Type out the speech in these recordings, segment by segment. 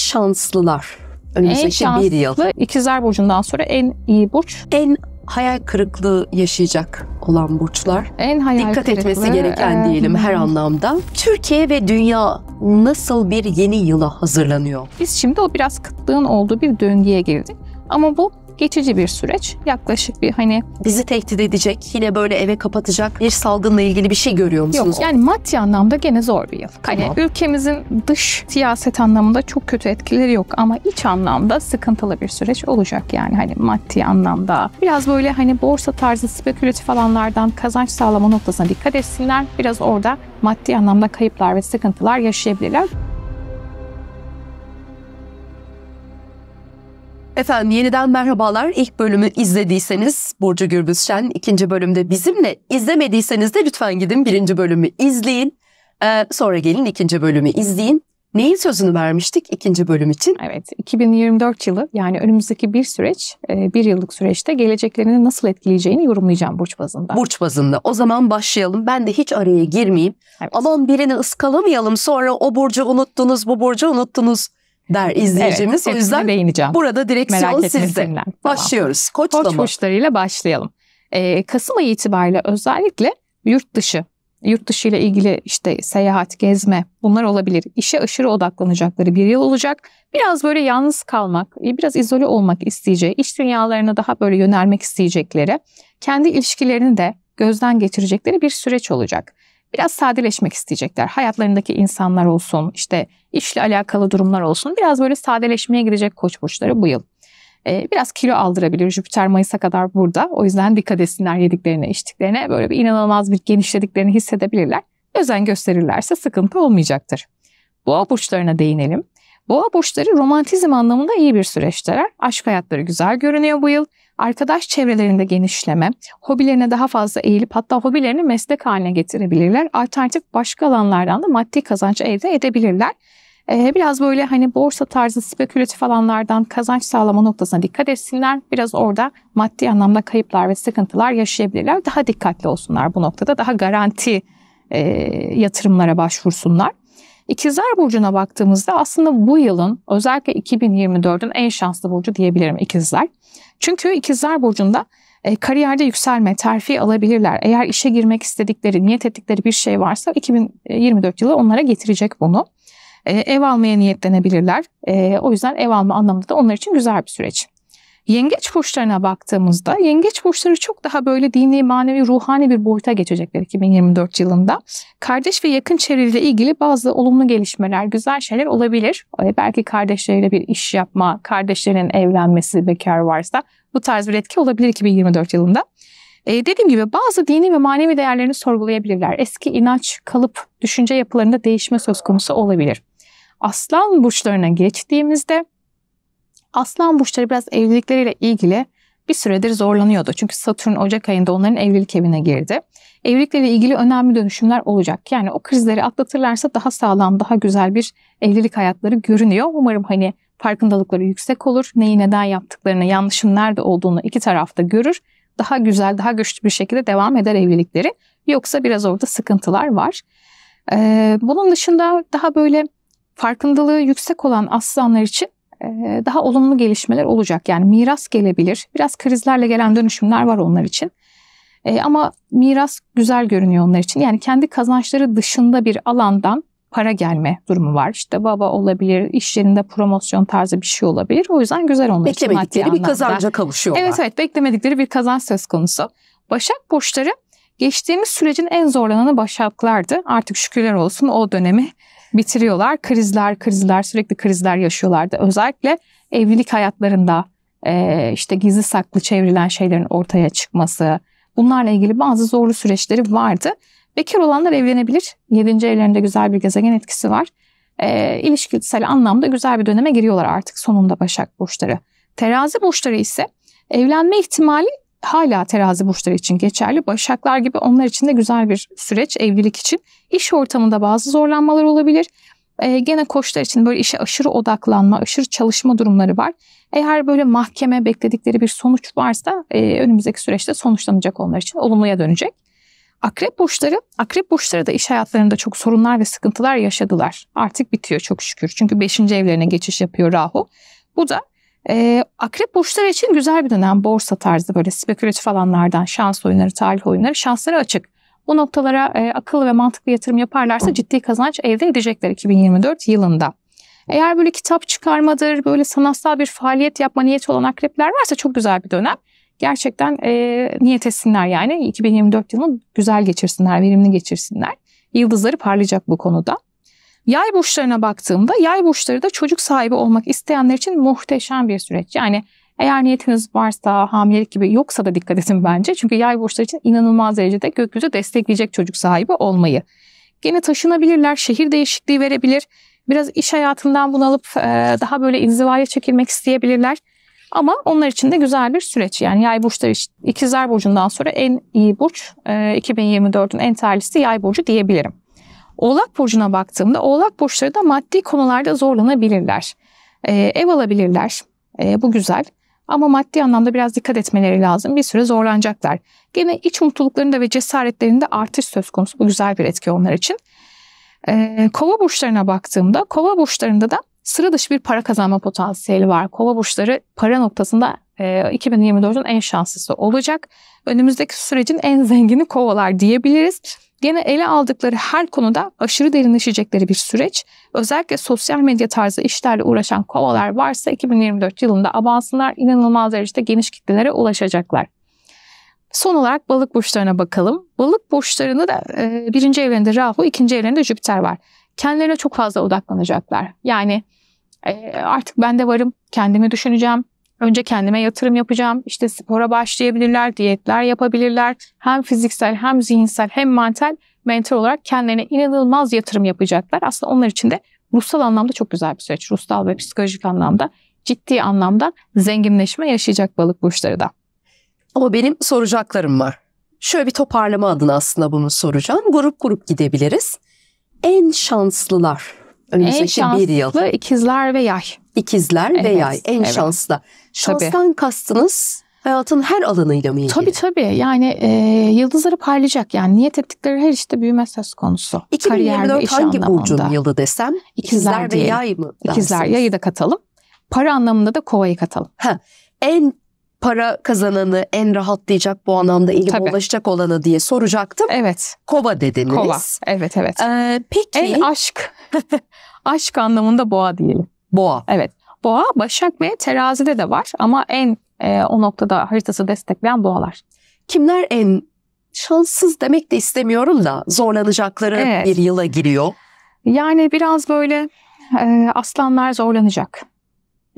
şanslılar önümüzdeki en şanslı, bir yıl. İkizler Burcu'ndan sonra en iyi burç. En hayal kırıklığı yaşayacak olan burçlar. En hayal Dikkat kırıklığı, etmesi gereken e, diyelim her anlamda. Türkiye ve dünya nasıl bir yeni yıla hazırlanıyor? Biz şimdi o biraz kıtlığın olduğu bir döngüye girdik. Ama bu geçici bir süreç. Yaklaşık bir hani Bizi tehdit edecek, yine böyle eve kapatacak bir salgınla ilgili bir şey görüyor musunuz? yok yani maddi anlamda gene zor bir yıl. Hani Tamam. ülkemizin dış siyaset anlamında çok kötü etkileri yok ama iç anlamda sıkıntılı bir süreç olacak yani hani maddi anlamda. Biraz böyle hani borsa tarzı spekülatif alanlardan kazanç sağlama noktasına dikkat etsinler. Biraz orada maddi anlamda kayıplar ve sıkıntılar yaşayabilirler. Efendim yeniden merhabalar. İlk bölümü izlediyseniz Burcu Gürbüzşen ikinci bölümde bizimle. İzlemediyseniz de lütfen gidin birinci bölümü izleyin. Ee, sonra gelin ikinci bölümü izleyin. Neyin sözünü vermiştik ikinci bölüm için? Evet, 2024 yılı yani önümüzdeki bir süreç, e, bir yıllık süreçte geleceklerini nasıl etkileyeceğini yorumlayacağım burç bazında. Burç bazında. O zaman başlayalım. Ben de hiç araya girmeyeyim. Evet. Aman birini ıskalamayalım sonra o burcu unuttunuz, bu burcu unuttunuz der izleyicimiz. Evet, o yüzden değineceğim. burada direksiyon Merak sizde. Tamam. Başlıyoruz. Koçlama. Koç burçlarıyla başlayalım. Ee, Kasım ayı itibariyle özellikle yurt dışı, yurt dışı ile ilgili işte seyahat, gezme bunlar olabilir. İşe aşırı odaklanacakları bir yıl olacak. Biraz böyle yalnız kalmak, e, biraz izole olmak isteyeceği, iş dünyalarına daha böyle yönelmek isteyecekleri, kendi ilişkilerini de gözden geçirecekleri bir süreç olacak biraz sadeleşmek isteyecekler. Hayatlarındaki insanlar olsun, işte işle alakalı durumlar olsun. Biraz böyle sadeleşmeye gidecek koç burçları bu yıl. Ee, biraz kilo aldırabilir. Jüpiter Mayıs'a kadar burada. O yüzden dikkat etsinler yediklerine, içtiklerine. Böyle bir inanılmaz bir genişlediklerini hissedebilirler. Özen gösterirlerse sıkıntı olmayacaktır. Boğa burçlarına değinelim. Boğa burçları romantizm anlamında iyi bir süreçteler. Aşk hayatları güzel görünüyor bu yıl arkadaş çevrelerinde genişleme, hobilerine daha fazla eğilip hatta hobilerini meslek haline getirebilirler. Alternatif başka alanlardan da maddi kazanç elde edebilirler. Ee, biraz böyle hani borsa tarzı spekülatif alanlardan kazanç sağlama noktasına dikkat etsinler. Biraz orada maddi anlamda kayıplar ve sıkıntılar yaşayabilirler. Daha dikkatli olsunlar bu noktada. Daha garanti e, yatırımlara başvursunlar. İkizler Burcu'na baktığımızda aslında bu yılın özellikle 2024'ün en şanslı burcu diyebilirim ikizler. Çünkü ikizler Burcu'nda e, kariyerde yükselme, terfi alabilirler. Eğer işe girmek istedikleri, niyet ettikleri bir şey varsa 2024 yılı onlara getirecek bunu. E, ev almaya niyetlenebilirler. E, o yüzden ev alma anlamında da onlar için güzel bir süreç. Yengeç burçlarına baktığımızda yengeç burçları çok daha böyle dini, manevi, ruhani bir boyuta geçecekler 2024 yılında. Kardeş ve yakın çevreyle ilgili bazı olumlu gelişmeler, güzel şeyler olabilir. E, belki kardeşleriyle bir iş yapma, kardeşlerin evlenmesi, bekar varsa bu tarz bir etki olabilir 2024 yılında. Ee, dediğim gibi bazı dini ve manevi değerlerini sorgulayabilirler. Eski inanç, kalıp, düşünce yapılarında değişme söz konusu olabilir. Aslan burçlarına geçtiğimizde Aslan burçları biraz evlilikleriyle ilgili bir süredir zorlanıyordu. Çünkü Satürn Ocak ayında onların evlilik evine girdi. Evlilikle ilgili önemli dönüşümler olacak. Yani o krizleri atlatırlarsa daha sağlam, daha güzel bir evlilik hayatları görünüyor. Umarım hani farkındalıkları yüksek olur. Neyi neden yaptıklarını, yanlışın nerede olduğunu iki tarafta görür. Daha güzel, daha güçlü bir şekilde devam eder evlilikleri. Yoksa biraz orada sıkıntılar var. Ee, bunun dışında daha böyle farkındalığı yüksek olan aslanlar için daha olumlu gelişmeler olacak. Yani miras gelebilir. Biraz krizlerle gelen dönüşümler var onlar için. ama miras güzel görünüyor onlar için. Yani kendi kazançları dışında bir alandan para gelme durumu var. İşte baba olabilir, iş yerinde promosyon tarzı bir şey olabilir. O yüzden güzel onlar için Beklemedikleri bir kazanca kavuşuyorlar. Evet evet beklemedikleri bir kazanç söz konusu. Başak Burçları geçtiğimiz sürecin en zorlananı başaklardı. Artık şükürler olsun o dönemi bitiriyorlar. Krizler, krizler, sürekli krizler yaşıyorlardı. Özellikle evlilik hayatlarında e, işte gizli saklı çevrilen şeylerin ortaya çıkması, bunlarla ilgili bazı zorlu süreçleri vardı. Bekar olanlar evlenebilir. Yedinci evlerinde güzel bir gezegen etkisi var. E, ilişkisel anlamda güzel bir döneme giriyorlar artık sonunda Başak Burçları. Terazi Burçları ise evlenme ihtimali hala terazi burçları için geçerli. Başaklar gibi onlar için de güzel bir süreç evlilik için. İş ortamında bazı zorlanmalar olabilir. Ee, gene koçlar için böyle işe aşırı odaklanma, aşırı çalışma durumları var. Eğer böyle mahkeme bekledikleri bir sonuç varsa e, önümüzdeki süreçte sonuçlanacak onlar için. Olumluya dönecek. Akrep burçları, akrep burçları da iş hayatlarında çok sorunlar ve sıkıntılar yaşadılar. Artık bitiyor çok şükür. Çünkü 5. evlerine geçiş yapıyor Rahu. Bu da e, akrep burçları için güzel bir dönem. Borsa tarzı böyle spekülatif alanlardan şans oyunları, talih oyunları şansları açık. Bu noktalara e, akıllı ve mantıklı yatırım yaparlarsa ciddi kazanç elde edecekler 2024 yılında. Eğer böyle kitap çıkarmadır, böyle sanatsal bir faaliyet yapma niyeti olan akrepler varsa çok güzel bir dönem. Gerçekten e, niyet etsinler yani 2024 yılını güzel geçirsinler, verimli geçirsinler. Yıldızları parlayacak bu konuda. Yay burçlarına baktığımda yay burçları da çocuk sahibi olmak isteyenler için muhteşem bir süreç. Yani eğer niyetiniz varsa hamilelik gibi yoksa da dikkat edin bence. Çünkü yay burçları için inanılmaz derecede gökyüzü destekleyecek çocuk sahibi olmayı. Gene taşınabilirler, şehir değişikliği verebilir. Biraz iş hayatından bunalıp e, daha böyle inzivaya çekilmek isteyebilirler. Ama onlar için de güzel bir süreç. Yani yay burçları ikizler burcundan sonra en iyi burç 2024'ün e, en terlisi yay burcu diyebilirim. Oğlak burcuna baktığımda oğlak burçları da maddi konularda zorlanabilirler. E, ev alabilirler. E, bu güzel. Ama maddi anlamda biraz dikkat etmeleri lazım. Bir süre zorlanacaklar. Gene iç mutluluklarında ve cesaretlerinde artış söz konusu. Bu güzel bir etki onlar için. E, kova burçlarına baktığımda kova burçlarında da sıra dışı bir para kazanma potansiyeli var. Kova burçları para noktasında e, 2024'ün en şanslısı olacak. Önümüzdeki sürecin en zengini kovalar diyebiliriz. Gene ele aldıkları her konuda aşırı derinleşecekleri bir süreç. Özellikle sosyal medya tarzı işlerle uğraşan kovalar varsa 2024 yılında abansınlar inanılmaz derecede geniş kitlelere ulaşacaklar. Son olarak balık burçlarına bakalım. Balık burçlarını da e, birinci evlerinde Rahu, ikinci evlerinde Jüpiter var. Kendilerine çok fazla odaklanacaklar. Yani e, artık ben de varım, kendimi düşüneceğim, Önce kendime yatırım yapacağım. İşte spora başlayabilirler, diyetler yapabilirler. Hem fiziksel hem zihinsel hem mental mental olarak kendilerine inanılmaz yatırım yapacaklar. Aslında onlar için de ruhsal anlamda çok güzel bir süreç. Ruhsal ve psikolojik anlamda ciddi anlamda zenginleşme yaşayacak balık burçları da. Ama benim soracaklarım var. Şöyle bir toparlama adına aslında bunu soracağım. Grup grup gidebiliriz. En şanslılar Önümüzdeki en bir yıl. En ikizler ve yay. İkizler evet, ve yay. En evet. şanslı. Şanstan tabii. kastınız hayatın her alanıyla mı ilgili? Tabii tabii. Yani e, yıldızları parlayacak. Yani niyet ettikleri her işte büyüme söz konusu. 2024 iş hangi anlamında. burcun yılı desem? İkizler, ikizler ve yay mı? Dersiniz? İkizler yayı da katalım. Para anlamında da kovayı katalım. Ha, en para kazananı, en rahatlayacak bu anlamda elime Tabii. ulaşacak olanı diye soracaktım. Evet. Kova dediniz. Kova. Evet evet. Ee, peki. En aşk. aşk anlamında boğa diyelim. Boğa. Evet. Boğa, Başak ve Terazi'de de var ama en e, o noktada haritası destekleyen boğalar. Kimler en şanssız demek de istemiyorum da zorlanacakları evet. bir yıla giriyor. Yani biraz böyle e, aslanlar zorlanacak.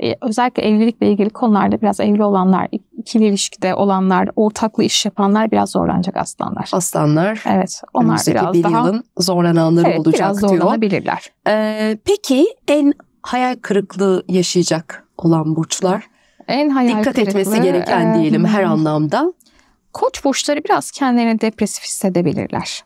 E, özellikle evlilikle ilgili konularda biraz evli olanlar, ikili ilişkide olanlar, ortaklı iş yapanlar biraz zorlanacak aslanlar. Aslanlar. Evet. Onlar biraz bir daha, yılın zorlananları evet, olacak biraz zorlanabilirler. diyor. Ee, peki en hayal kırıklığı yaşayacak olan burçlar? En hayal Dikkat kırıklığı, etmesi gereken e, diyelim e, her anlamda. Koç burçları biraz kendilerini depresif hissedebilirler.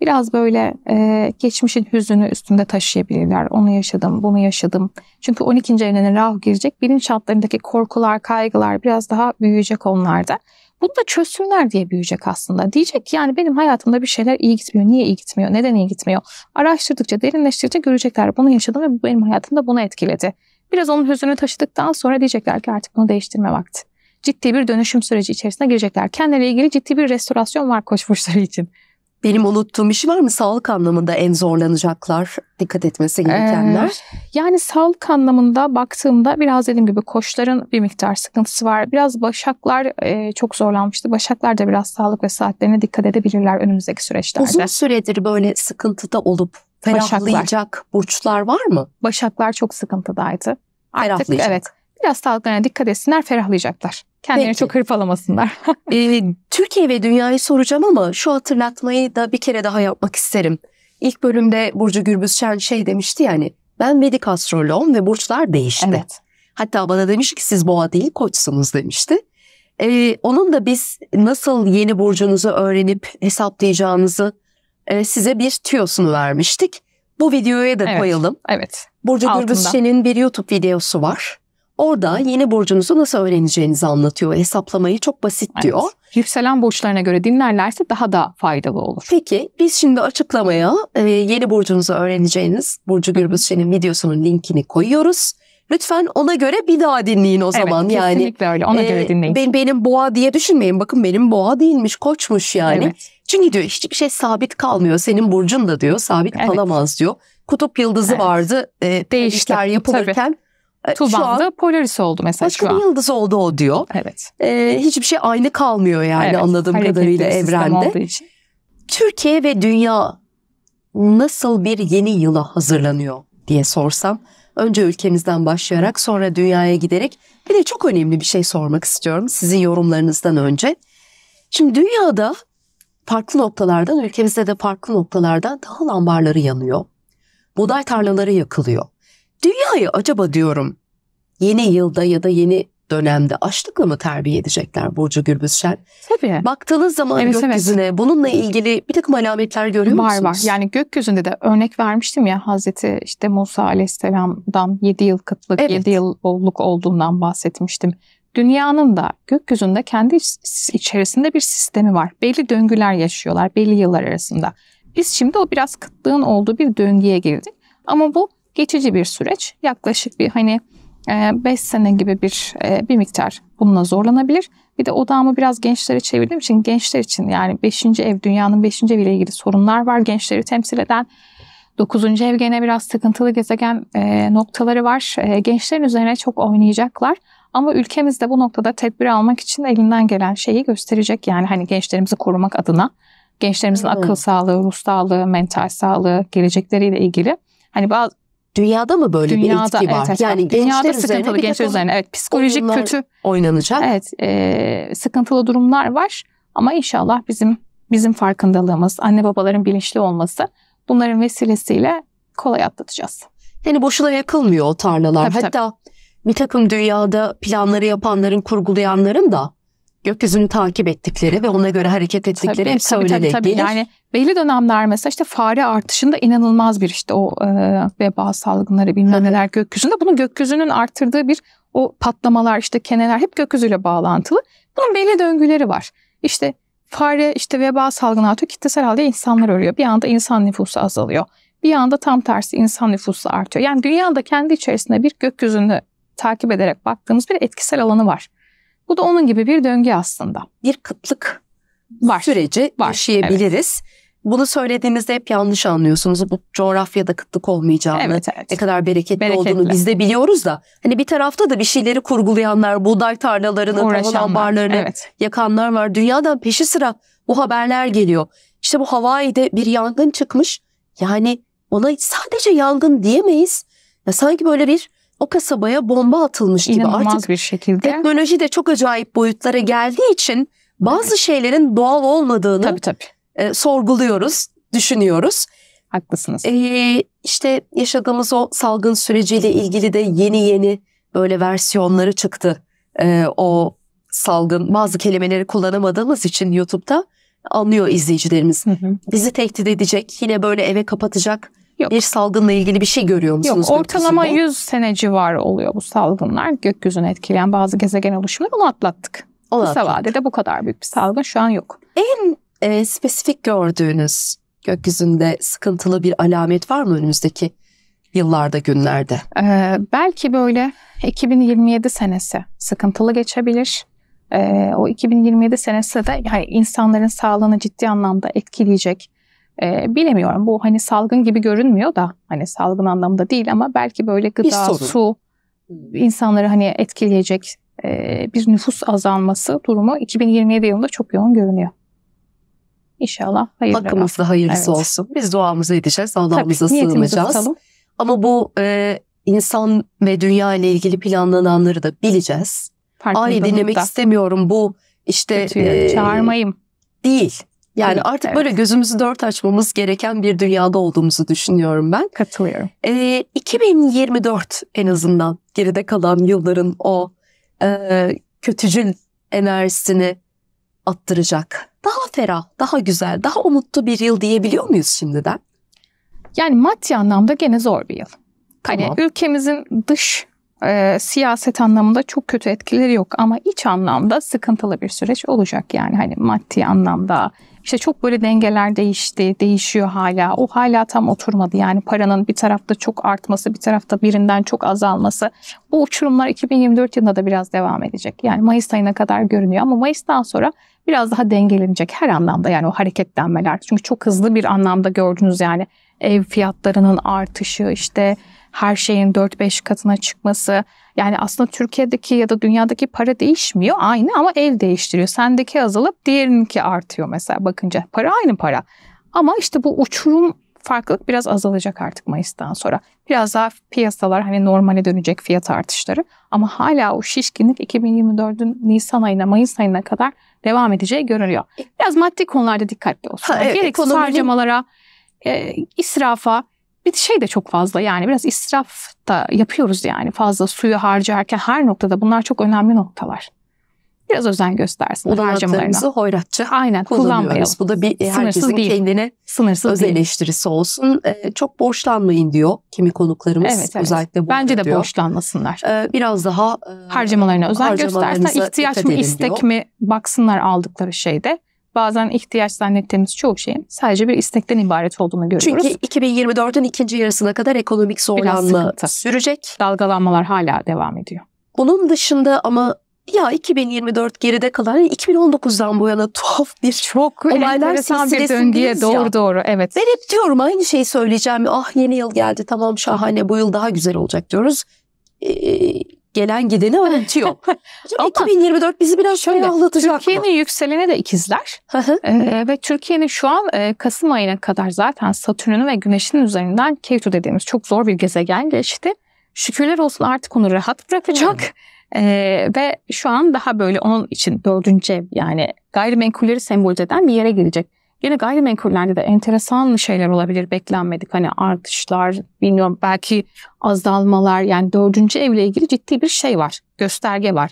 Biraz böyle e, geçmişin hüzünü üstünde taşıyabilirler. Onu yaşadım, bunu yaşadım. Çünkü 12. evine Rahu girecek. Bilinç altlarındaki korkular, kaygılar biraz daha büyüyecek onlarda. Bunu da çözsünler diye büyüyecek aslında. Diyecek ki yani benim hayatımda bir şeyler iyi gitmiyor. Niye iyi gitmiyor? Neden iyi gitmiyor? Araştırdıkça, derinleştirdikçe görecekler. Bunu yaşadım ve bu benim hayatımda bunu etkiledi. Biraz onun hüzünü taşıdıktan sonra diyecekler ki artık bunu değiştirme vakti. Ciddi bir dönüşüm süreci içerisine girecekler. Kendileriyle ilgili ciddi bir restorasyon var koç için. Benim unuttuğum işi şey var mı? Sağlık anlamında en zorlanacaklar, dikkat etmesi gerekenler. Ee, yani sağlık anlamında baktığımda biraz dediğim gibi koşların bir miktar sıkıntısı var. Biraz başaklar e, çok zorlanmıştı. Başaklar da biraz sağlık ve saatlerine dikkat edebilirler önümüzdeki süreçlerde. Uzun süredir böyle sıkıntıda olup ferahlayacak burçlar var mı? Başaklar çok sıkıntıdaydı. Artık, ferahlayacak. Evet. Biraz sağlıklarına dikkat etsinler, ferahlayacaklar. Kendini Peki. çok hırpalamasınlar. ee, Türkiye ve dünyayı soracağım ama şu hatırlatmayı da bir kere daha yapmak isterim. İlk bölümde Burcu Gürbüzşen şey demişti yani ben Vedik astroloğum ve burçlar değişti. Evet. Hatta bana demiş ki siz boğa değil koçsunuz demişti. Ee, onun da biz nasıl yeni burcunuzu öğrenip hesaplayacağınızı e, size bir tüyosunu vermiştik. Bu videoya da evet, koyalım. Evet. Burcu Gürbüzşen'in bir YouTube videosu var. Orada yeni burcunuzu nasıl öğreneceğinizi anlatıyor. Hesaplamayı çok basit evet. diyor. Yükselen burçlarına göre dinlerlerse daha da faydalı olur. Peki biz şimdi açıklamaya e, yeni burcunuzu öğreneceğiniz Burcu Gürbüz Şen'in videosunun linkini koyuyoruz. Lütfen ona göre bir daha dinleyin o zaman yani. Evet kesinlikle öyle ona e, göre dinleyin. Ben, benim boğa diye düşünmeyin bakın benim boğa değilmiş koçmuş yani. Evet. Çünkü diyor hiçbir şey sabit kalmıyor senin burcun da diyor sabit evet. kalamaz diyor. Kutup yıldızı evet. vardı e, değişikler yapılırken. Tabii e, Tuban Polaris oldu mesela başka şu an. bir yıldız oldu o diyor. Evet. Ee, hiçbir şey aynı kalmıyor yani evet, anladığım kadarıyla evrende. Türkiye ve dünya nasıl bir yeni yıla hazırlanıyor diye sorsam önce ülkemizden başlayarak sonra dünyaya giderek bir de çok önemli bir şey sormak istiyorum sizin yorumlarınızdan önce. Şimdi dünyada farklı noktalardan ülkemizde de farklı noktalardan daha ambarları yanıyor. Buğday tarlaları yakılıyor. Dünyayı acaba diyorum yeni yılda ya da yeni dönemde açlıkla mı terbiye edecekler Burcu Gürbüzşen? Tabii. Baktığınız zaman evet, gökyüzüne evet. bununla ilgili bir takım alametler görüyor var, musunuz? Var var. Yani gökyüzünde de örnek vermiştim ya Hazreti işte Musa Aleyhisselam'dan 7 yıl kıtlık, evet. 7 yıl olduğundan bahsetmiştim. Dünyanın da gökyüzünde kendi içerisinde bir sistemi var. Belli döngüler yaşıyorlar belli yıllar arasında. Biz şimdi o biraz kıtlığın olduğu bir döngüye girdik. Ama bu geçici bir süreç. Yaklaşık bir hani 5 e, sene gibi bir e, bir miktar bununla zorlanabilir. Bir de odamı biraz gençlere çevirdiğim için gençler için yani 5. ev dünyanın 5. eviyle ilgili sorunlar var. Gençleri temsil eden 9. ev gene biraz sıkıntılı gezegen e, noktaları var. Gençlerin üzerine çok oynayacaklar. Ama ülkemiz de bu noktada tedbir almak için elinden gelen şeyi gösterecek. Yani hani gençlerimizi korumak adına. Gençlerimizin hmm. akıl sağlığı, ruh sağlığı, mental sağlığı, gelecekleriyle ilgili. Hani bazı Dünyada mı böyle dünyada, bir etki var? Evet, evet, yani dünyada sıkıntılı gençler üzerine evet psikolojik kötü oynanacak. Evet, e, sıkıntılı durumlar var ama inşallah bizim bizim farkındalığımız, anne babaların bilinçli olması bunların vesilesiyle kolay atlatacağız. Yani boşuna yakılmıyor o tarlalar. Tabii, Hatta tabii. bir takım dünyada planları yapanların, kurgulayanların da gökyüzünü takip ettikleri ve ona göre hareket ettikleri tabii, hepsi tabii, öyle tabii, tabii. Yani belli dönemler mesela işte fare artışında inanılmaz bir işte o e, veba salgınları bilmem neler gökyüzünde. Bunun gökyüzünün arttırdığı bir o patlamalar işte keneler hep gökyüzüyle bağlantılı. Bunun belli döngüleri var. İşte fare işte veba salgını artıyor kitlesel halde insanlar ölüyor. Bir anda insan nüfusu azalıyor. Bir anda tam tersi insan nüfusu artıyor. Yani dünyada kendi içerisinde bir gökyüzünü takip ederek baktığımız bir etkisel alanı var. Bu da onun gibi bir döngü aslında. Bir kıtlık var. süreci var. yaşayabiliriz. Evet. Bunu söylediğinizde hep yanlış anlıyorsunuz. Bu coğrafyada kıtlık olmayacağını, evet, evet. ne kadar bereketli, bereketli olduğunu biz de biliyoruz da. Hani bir tarafta da bir şeyleri kurgulayanlar, buğday tarlalarını, tavuk ambarlarını evet. yakanlar var. Dünyada peşi sıra bu haberler geliyor. İşte bu Hawaii'de bir yangın çıkmış. Yani ona sadece yangın diyemeyiz. Ya sanki böyle bir o kasabaya bomba atılmış gibi İnanılmaz artık bir şekilde. teknoloji de çok acayip boyutlara geldiği için bazı şeylerin doğal olmadığını tabii, tabii. E, sorguluyoruz, düşünüyoruz. Haklısınız. Ee, işte yaşadığımız o salgın süreciyle ilgili de yeni yeni böyle versiyonları çıktı. Ee, o salgın bazı kelimeleri kullanamadığımız için YouTube'da anlıyor izleyicilerimiz. Hı hı. Bizi tehdit edecek, yine böyle eve kapatacak Yok. Bir salgınla ilgili bir şey görüyor musunuz? Yok ortalama gökyüzünde? 100 sene civarı oluyor bu salgınlar. Gökyüzünü etkileyen bazı gezegen oluşumları onu atlattık. Onu Kısa atlattık. vadede bu kadar büyük bir salgın şu an yok. En e, spesifik gördüğünüz gökyüzünde sıkıntılı bir alamet var mı önümüzdeki yıllarda, günlerde? Ee, belki böyle 2027 senesi sıkıntılı geçebilir. Ee, o 2027 senesi de yani insanların sağlığını ciddi anlamda etkileyecek e, bilemiyorum bu hani salgın gibi görünmüyor da hani salgın anlamında değil ama belki böyle gıda, su insanları hani etkileyecek e, bir nüfus azalması durumu 2027 yılında çok yoğun görünüyor. İnşallah hayırlı Hakkımızda hayırlısı evet. olsun. Biz duamızı edeceğiz, Allah'ımıza sığınacağız. Tutalım. Ama bu e, insan ve dünya ile ilgili planlananları da bileceğiz. Ay dinlemek da. istemiyorum bu işte Kötüyü, e, çağırmayayım. Değil. Yani evet, artık evet. böyle gözümüzü dört açmamız gereken bir dünyada olduğumuzu düşünüyorum ben. Katılıyorum. E, ee, 2024 en azından geride kalan yılların o e, kötücül enerjisini attıracak. Daha ferah, daha güzel, daha umutlu bir yıl diyebiliyor muyuz şimdiden? Yani maddi anlamda gene zor bir yıl. Hani tamam. Hani ülkemizin dış e, siyaset anlamında çok kötü etkileri yok ama iç anlamda sıkıntılı bir süreç olacak yani hani maddi anlamda işte çok böyle dengeler değişti, değişiyor hala. O hala tam oturmadı. Yani paranın bir tarafta çok artması, bir tarafta birinden çok azalması. Bu uçurumlar 2024 yılında da biraz devam edecek. Yani Mayıs ayına kadar görünüyor ama Mayıs'tan sonra biraz daha dengelenecek her anlamda yani o hareketlenmeler. Çünkü çok hızlı bir anlamda gördünüz yani ev fiyatlarının artışı işte her şeyin 4-5 katına çıkması. Yani aslında Türkiye'deki ya da dünyadaki para değişmiyor aynı ama el değiştiriyor. Sendeki azalıp diğerininki artıyor mesela bakınca. Para aynı para. Ama işte bu uçurum farklılık biraz azalacak artık Mayıs'tan sonra. Biraz daha piyasalar hani normale dönecek fiyat artışları. Ama hala o şişkinlik 2024'ün Nisan ayına, Mayıs ayına kadar devam edeceği görülüyor Biraz maddi konularda dikkatli olsun. evet, Gereksiz ekonominin... harcamalara, e, israfa, bir şey de çok fazla yani biraz israf da yapıyoruz yani fazla suyu harcarken her noktada bunlar çok önemli noktalar. Biraz özen göstersin Bu harcamalarına. hoyratça Aynen, kullanmayalım. Bu da bir e, Sınırsız herkesin değil. kendine Sınırsız öz değil. eleştirisi olsun. Ee, çok borçlanmayın diyor kimi konuklarımız evet, evet. özellikle bu Bence de borçlanmasınlar. Ee, biraz daha e, harcamalarına özen göstersin. İhtiyaç mı istek diyor. mi baksınlar aldıkları şeyde bazen ihtiyaç zannettiğimiz çoğu şeyin sadece bir istekten ibaret olduğunu görüyoruz. Çünkü 2024'ün ikinci yarısına kadar ekonomik zorlanma sürecek. Dalgalanmalar hala devam ediyor. Bunun dışında ama ya 2024 geride kalan 2019'dan bu yana tuhaf bir çok olaylar silsilesindeyiz ya. Doğru doğru evet. Ben hep diyorum aynı şeyi söyleyeceğim. Ah yeni yıl geldi tamam şahane bu yıl daha güzel olacak diyoruz. Ee, gelen gideni öğretiyor. Ama 2024 bizi biraz şöyle anlatacak Türkiye'nin yükseleni de ikizler. ee, ve Türkiye'nin şu an e, Kasım ayına kadar zaten Satürn'ün ve Güneş'in üzerinden Ketu dediğimiz çok zor bir gezegen geçti. Şükürler olsun artık onu rahat bırakacak. Ee, ve şu an daha böyle onun için dördüncü ev yani gayrimenkulleri sembolize eden bir yere girecek. Yine gayrimenkullerde de enteresan şeyler olabilir beklenmedik. Hani artışlar, bilmiyorum belki azalmalar yani dördüncü evle ilgili ciddi bir şey var, gösterge var.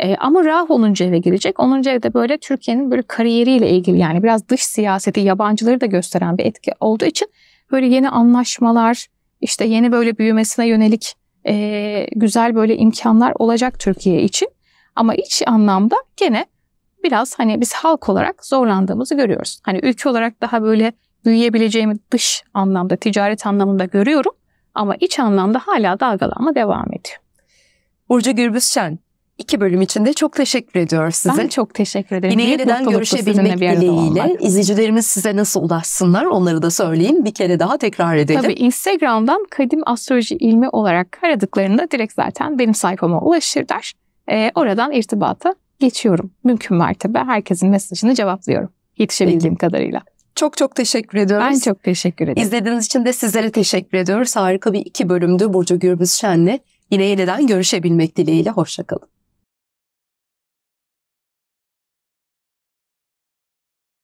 E, ama Rah 10. eve girecek. 10. evde böyle Türkiye'nin böyle kariyeriyle ilgili yani biraz dış siyaseti, yabancıları da gösteren bir etki olduğu için böyle yeni anlaşmalar, işte yeni böyle büyümesine yönelik e, güzel böyle imkanlar olacak Türkiye için. Ama iç anlamda gene biraz hani biz halk olarak zorlandığımızı görüyoruz. Hani ülke olarak daha böyle büyüyebileceğimi dış anlamda, ticaret anlamında görüyorum ama iç anlamda hala dalgalanma devam ediyor. Burcu Gürbüzşen, iki bölüm içinde çok teşekkür ediyoruz size. Ben çok teşekkür ederim. Yine yeniden görüşebilmek dileğiyle izleyicilerimiz size nasıl ulaşsınlar onları da söyleyeyim Bir kere daha tekrar edelim. Tabii Instagram'dan kadim astroloji ilmi olarak aradıklarında direkt zaten benim sayfama ulaşırlar. Ee, oradan irtibata geçiyorum. Mümkün mertebe herkesin mesajını cevaplıyorum. Yetişebildiğim Peki. kadarıyla. Çok çok teşekkür ediyoruz. Ben çok teşekkür ederim. İzlediğiniz için de sizlere teşekkür ediyoruz. Harika bir iki bölümdü Burcu Gürbüz Şen'le. Yine yeniden görüşebilmek dileğiyle. Hoşçakalın.